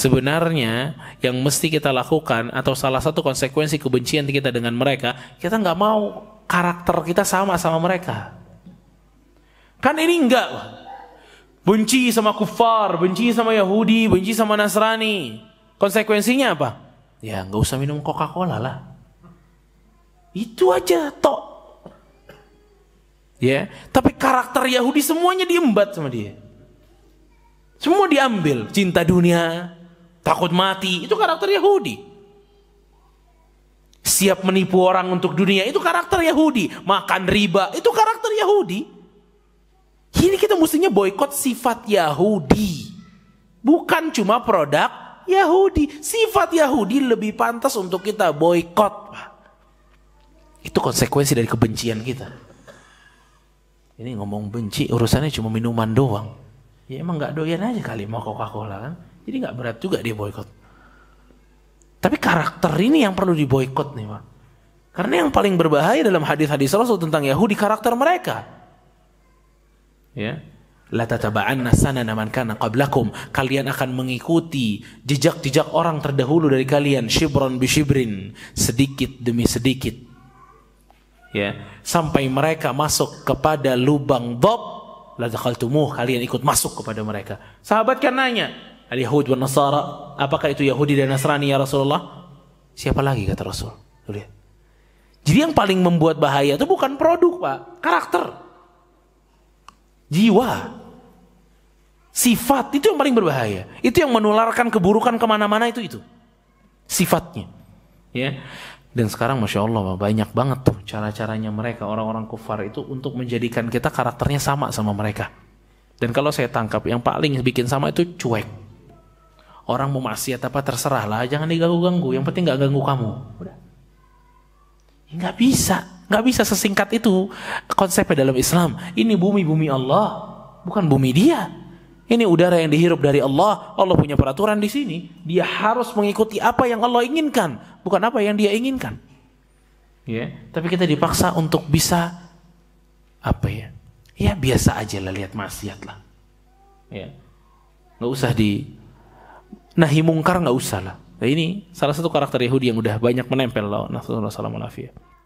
Sebenarnya yang mesti kita lakukan atau salah satu konsekuensi kebencian kita dengan mereka, kita nggak mau karakter kita sama sama mereka. Kan ini enggak. Benci sama kufar, benci sama Yahudi, benci sama Nasrani. Konsekuensinya apa? Ya nggak usah minum Coca-Cola lah. Itu aja tok. Ya, tapi karakter Yahudi semuanya diembat sama dia. Semua diambil, cinta dunia, takut mati, itu karakter Yahudi. Siap menipu orang untuk dunia, itu karakter Yahudi. Makan riba, itu karakter Yahudi. Ini kita mestinya boykot sifat Yahudi. Bukan cuma produk Yahudi. Sifat Yahudi lebih pantas untuk kita boykot. Itu konsekuensi dari kebencian kita. Ini ngomong benci, urusannya cuma minuman doang. Ya emang nggak doyan aja kali mau Coca-Cola kan? Jadi nggak berat juga dia boykot. Tapi karakter ini yang perlu diboykot nih Pak. Karena yang paling berbahaya dalam hadis-hadis Rasul tentang Yahudi karakter mereka. Ya. La sanana man kana qablakum. Kalian akan mengikuti jejak-jejak orang terdahulu dari kalian shibron bi shibrin, sedikit demi sedikit. Ya, sampai mereka masuk kepada lubang bob la kalian ikut masuk kepada mereka. Sahabat kan nanya, Al-Yahud wa Nasara. Apakah itu Yahudi dan Nasrani ya Rasulullah? Siapa lagi kata Rasul? Lihat. Jadi yang paling membuat bahaya itu bukan produk pak, karakter, jiwa, sifat itu yang paling berbahaya. Itu yang menularkan keburukan kemana-mana itu itu sifatnya, ya. Dan sekarang masya Allah banyak banget tuh cara-caranya mereka orang-orang kufar itu untuk menjadikan kita karakternya sama sama mereka. Dan kalau saya tangkap yang paling bikin sama itu cuek orang mau maksiat apa terserah lah, jangan diganggu-ganggu yang penting nggak ganggu kamu udah ya, nggak bisa nggak bisa sesingkat itu konsepnya dalam Islam ini bumi bumi Allah bukan bumi dia ini udara yang dihirup dari Allah Allah punya peraturan di sini dia harus mengikuti apa yang Allah inginkan bukan apa yang dia inginkan ya yeah. tapi kita dipaksa untuk bisa apa ya ya biasa aja lah lihat maksiat lah ya yeah. nggak usah di nahi mungkar nggak usah lah. Nah, ini salah satu karakter Yahudi yang udah banyak menempel loh. Sallallahu Alaihi Wasallam.